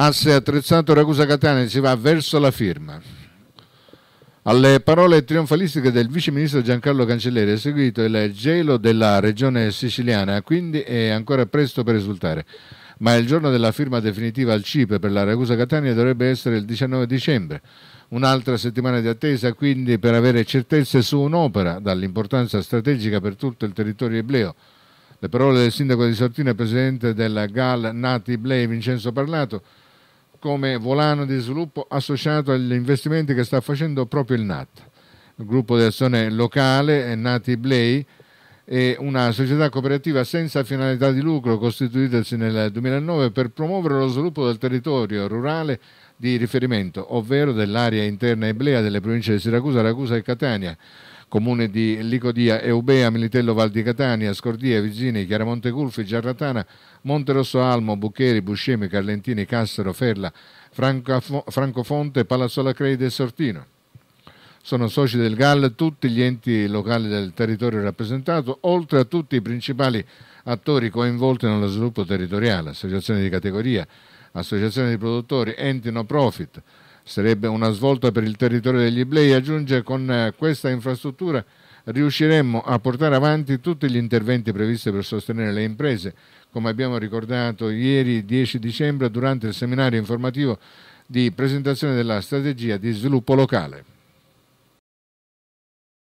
Asse attrezzato Ragusa Catania si va verso la firma. Alle parole trionfalistiche del vice ministro Giancarlo Cancelleri è seguito il gelo della regione siciliana, quindi è ancora presto per risultare. Ma il giorno della firma definitiva al CIPE per la Ragusa Catania dovrebbe essere il 19 dicembre. Un'altra settimana di attesa quindi per avere certezze su un'opera dall'importanza strategica per tutto il territorio ebleo. Le parole del sindaco di Sortina e presidente della GAL Nati Blei Vincenzo Parlato come volano di sviluppo associato agli investimenti che sta facendo proprio il NAT, il gruppo di azione locale Nati Blay, è una società cooperativa senza finalità di lucro costituitasi nel 2009 per promuovere lo sviluppo del territorio rurale di riferimento, ovvero dell'area interna eblea delle province di Siracusa, Ragusa e Catania comune di Licodia, Eubea, Militello Val di Catania, Scordia, Vizzini, Chiaramonte Gulfi, Giarratana, Monterosso Almo, Buccheri, Buscemi, Carlentini, Cassero, Ferla, Francofonte, Palazzola Creide e Sortino. Sono soci del GAL tutti gli enti locali del territorio rappresentato, oltre a tutti i principali attori coinvolti nello sviluppo territoriale, associazioni di categoria, associazioni di produttori, enti no profit, Sarebbe una svolta per il territorio degli Iblei, aggiunge con eh, questa infrastruttura riusciremmo a portare avanti tutti gli interventi previsti per sostenere le imprese, come abbiamo ricordato ieri 10 dicembre durante il seminario informativo di presentazione della strategia di sviluppo locale.